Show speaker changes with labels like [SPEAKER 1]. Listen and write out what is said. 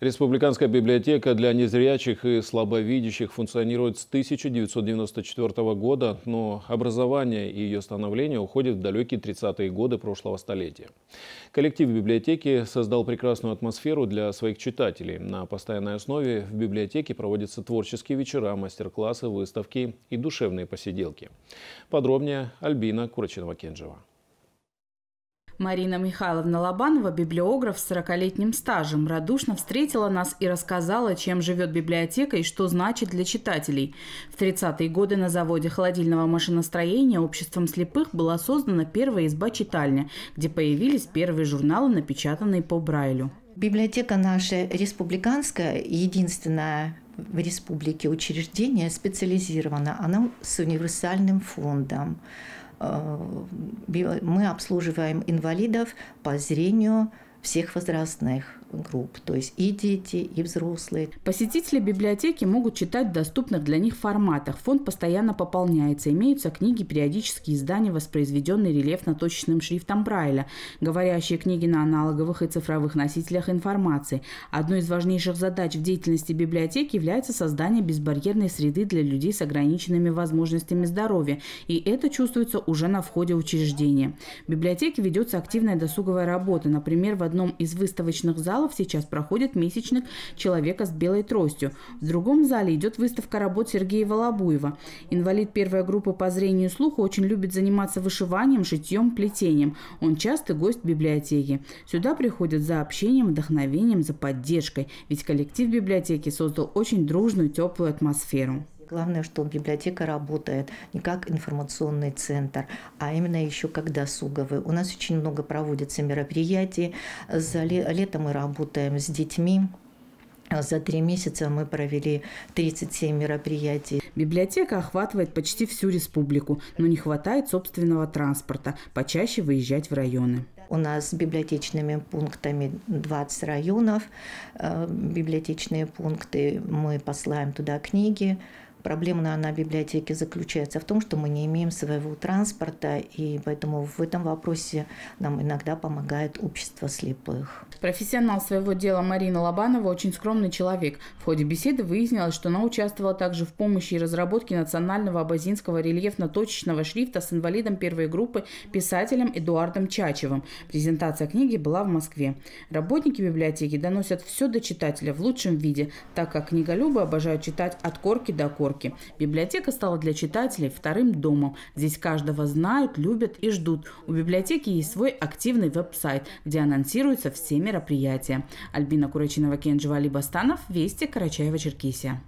[SPEAKER 1] Республиканская библиотека для незрячих и слабовидящих функционирует с 1994 года, но образование и ее становление уходит в далекие 30-е годы прошлого столетия. Коллектив библиотеки создал прекрасную атмосферу для своих читателей. На постоянной основе в библиотеке проводятся творческие вечера, мастер-классы, выставки и душевные посиделки. Подробнее Альбина Курачинова-Кенджева.
[SPEAKER 2] Марина Михайловна Лобанова, библиограф с 40-летним стажем, радушно встретила нас и рассказала, чем живет библиотека и что значит для читателей. В 30-е годы на заводе холодильного машиностроения обществом слепых была создана первая изба-читальня, где появились первые журналы, напечатанные по Брайлю. Библиотека наша республиканская, единственная в республике учреждение специализировано,
[SPEAKER 3] оно с универсальным фондом Э, мы обслуживаем инвалидов по зрению, всех возрастных групп, то есть и
[SPEAKER 2] дети, и взрослые. Посетители библиотеки могут читать в доступных для них форматах. Фонд постоянно пополняется. Имеются книги, периодические издания, воспроизведенные рельефно-точечным шрифтом Брайля, говорящие книги на аналоговых и цифровых носителях информации. Одной из важнейших задач в деятельности библиотеки является создание безбарьерной среды для людей с ограниченными возможностями здоровья, и это чувствуется уже на входе учреждения. В библиотеке ведется активная досуговая работа. Например, в одном из выставочных залов сейчас проходит месячник человека с белой тростью. В другом зале идет выставка работ Сергея Волобуева. Инвалид первой группы по зрению и слуху очень любит заниматься вышиванием, шитьем, плетением. Он часто гость библиотеки. Сюда приходят за общением, вдохновением, за поддержкой. Ведь коллектив библиотеки создал очень дружную, теплую атмосферу.
[SPEAKER 3] Главное, что библиотека работает не как информационный центр, а именно еще как досуговый. У нас очень много проводится мероприятий. За лето мы работаем с детьми.
[SPEAKER 2] За три месяца мы провели 37 мероприятий. Библиотека охватывает почти всю республику, но не хватает собственного транспорта. Почаще выезжать в районы. У нас с библиотечными пунктами 20 районов.
[SPEAKER 3] Э, библиотечные пункты мы посылаем туда книги, Проблема она в библиотеке заключается в том, что мы не имеем своего транспорта, и поэтому в этом вопросе
[SPEAKER 2] нам иногда помогает общество слепых. Профессионал своего дела Марина Лобанова очень скромный человек. В ходе беседы выяснилось, что она участвовала также в помощи и разработке национального абазинского рельефно-точечного шрифта с инвалидом первой группы писателем Эдуардом Чачевым. Презентация книги была в Москве. Работники библиотеки доносят все до читателя в лучшем виде, так как книголюбы обожают читать от корки до корки Нью-Йорке. Библиотека стала для читателей вторым домом. Здесь каждого знают, любят и ждут. У библиотеки есть свой активный веб-сайт, где анонсируются все мероприятия. Альбина Курочинова, Кенджи Вали Бастанов, Вести, Карачаева, Черкесия.